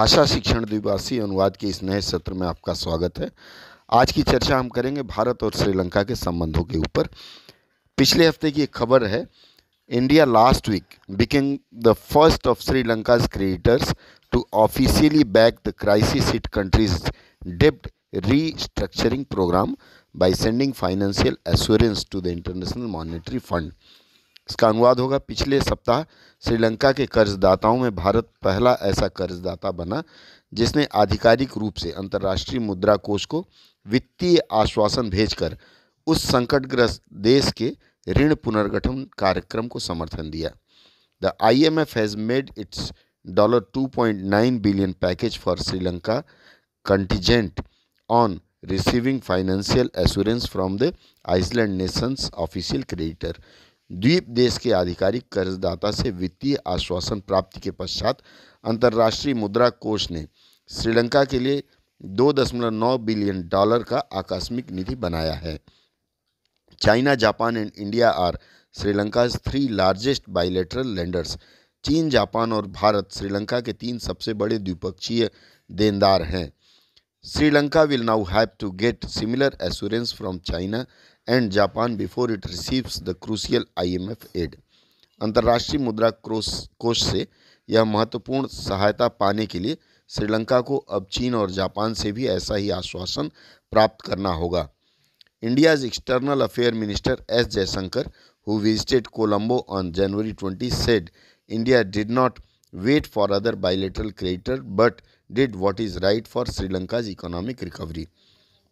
भाषा शिक्षण द्विभाषी अनुवाद के इस नए सत्र में आपका स्वागत है आज की चर्चा हम करेंगे भारत और श्रीलंका के संबंधों के ऊपर पिछले हफ्ते की एक खबर है India last week became the first of Sri Lanka creditors to officially back the crisis hit countries डेप्ड restructuring programme by sending financial assurance to the international monetary fund इसका अनुवाद होगा पिछले सप्ताह श्रीलंका के कर्जदाताओं में भारत पहला ऐसा कर्जदाता बना जिसने आधिकारिक रूप से अंतर्राष्ट्रीय मुद्रा कोष को वित्तीय आश्वासन भेजकर उस संकटग्रस्त देश के ऋण पुनर्गठन कार्यक्रम को समर्थन दिया the I M F has made its dollar two point nine billion package for Sri Lanka contingent on receiving financial assurance from the island nation's official creditor द्वीप देश के आधिकारिक कर्जदाता से वित्तीय आश्वासन प्राप्ति के पश्चात अंतर्राष्ट्रीय मुद्रा कोष ने श्रीलंका के लिए 2.9 बिलियन डॉलर का आकस्मिक निधि बनाया है China Japan and India are Sri Lanka three largest bilateral lenders चीन जापान और भारत श्रीलंका के तीन सबसे बड़े द्विपक्षीय देनदार हैं Sri Lanka will now have to get similar assurance from China and Japan before it receives the crucial IMF aid अंतर्राष्ट्रीय मुद्रा कोष से यह महत्वपूर्ण सहायता पाने के लिए श्रीलंका को अब चीन और जापान से भी ऐसा ही आश्वासन प्राप्त करना होगा India's external affair minister S Jaishankar who visited Colombo on January twenty said India did not wait for other bilateral creator but did what is right for Sri Lanka's economic recovery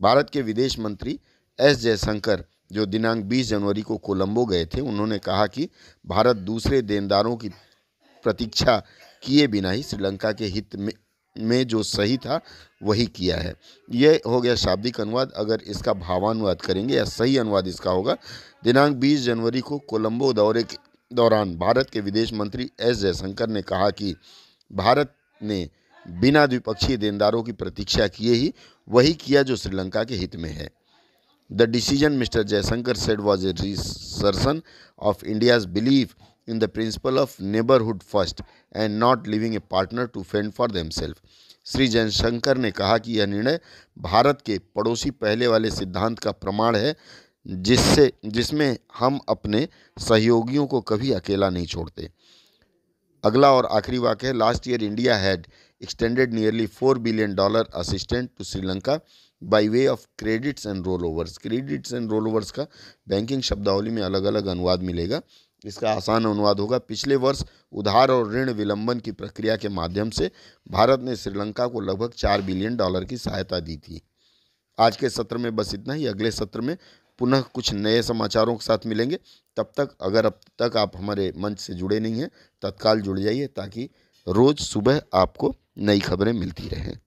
Bharat के विदेश मंत्री एस जयशंकर जो दिनांक 20 जनवरी को कोलंबो गए थे उन्होंने कहा कि भारत दूसरे देनदारों की प्रतीक्षा किए बिना ही श्रीलंका के हित में में जो सही था वही किया है यह हो गया शाब्दिक अनुवाद अगर इसका भावानुवाद करेंगे या सही अनुवाद इसका होगा दिनांक 20 जनवरी को कोलंबो दौरे के दौरान भारत के विदेश मंत्री एस जयशंकर ने कहा कि भारत ने बिना द्विपक्षीय देनदारों की प्रतीक्षा किए ही वही किया जो श्रीलंका के हित में है The decision, Mr. Jaishankar said, was a resurrection of India's belief in the principle of neighborhood first and not leaving a partner to fend for themselves. Shri Jaishankar ने कहा कि यह निर्णय भारत के पड़ोसी पहले वाले सिद्धांत का प्रमाण है जिससे जिसमें हम अपने सहयोगियों को कभी अकेला नहीं छोड़ते अगला और आखिरी वाक्य है last year India had extended nearly four billion dollar assistant to Sri Lanka by way of credits and rollovers credits and rollovers का बैंकिंग शब्दावली में अलग अलग अनुवाद मिलेगा इसका आसान अनुवाद होगा पिछले वर्ष उधार और ऋण विलंबन की प्रक्रिया के माध्यम से भारत ने श्रीलंका को लगभग चार बिलियन डॉलर की सहायता दी थी आज के सत्र में बस इतना ही अगले सत्र में पुनः कुछ नए समाचारों के साथ मिलेंगे तब तक अगर अब तक आप हमारे मंच से जुड़े नहीं हैं तत्काल जुड़ जाइए ताकि रोज़ सुबह आपको नई खबरें मिलती रहें